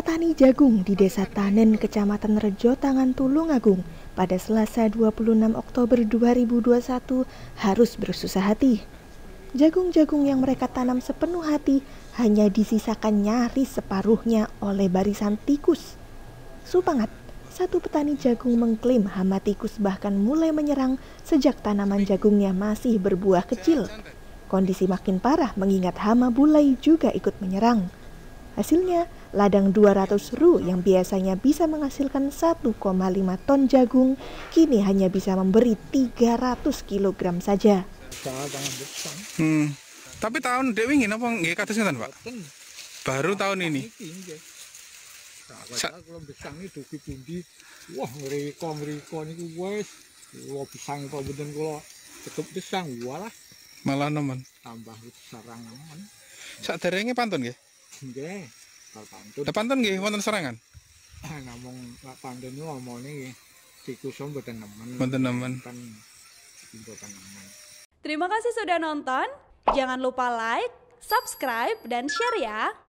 petani jagung di Desa Tanen, Kecamatan Rejo, Tangan Tulungagung pada Selasa 26 Oktober 2021 harus bersusah hati. Jagung-jagung yang mereka tanam sepenuh hati hanya disisakan nyaris separuhnya oleh barisan tikus. Supangat, satu petani jagung mengklaim hama tikus bahkan mulai menyerang sejak tanaman jagungnya masih berbuah kecil. Kondisi makin parah mengingat hama bulai juga ikut menyerang. Hasilnya, Ladang 200 ru yang biasanya bisa menghasilkan 1,5 ton jagung kini hanya bisa memberi 300 kg saja. Hmm. Tapi tahun Dewi ingin apa nggih kados ngeten, Pak? Baru tahun ini. kalau besang ini dugi pundi. Wah, ngriko-ngriko ini wis kula besang apa mboten kalau cukup besang walah. Malah nemen. Tambah sarangan. Saderenge pantun nggih? Nggih. Nol pantun. Lah pantun nggih wonten serangan. Ah, namung lak pantun niku omone nggih dikusum mboten nemen. Mboten nemen. Kan mboten nemen. Terima kasih sudah nonton. Jangan lupa like, subscribe, dan share ya.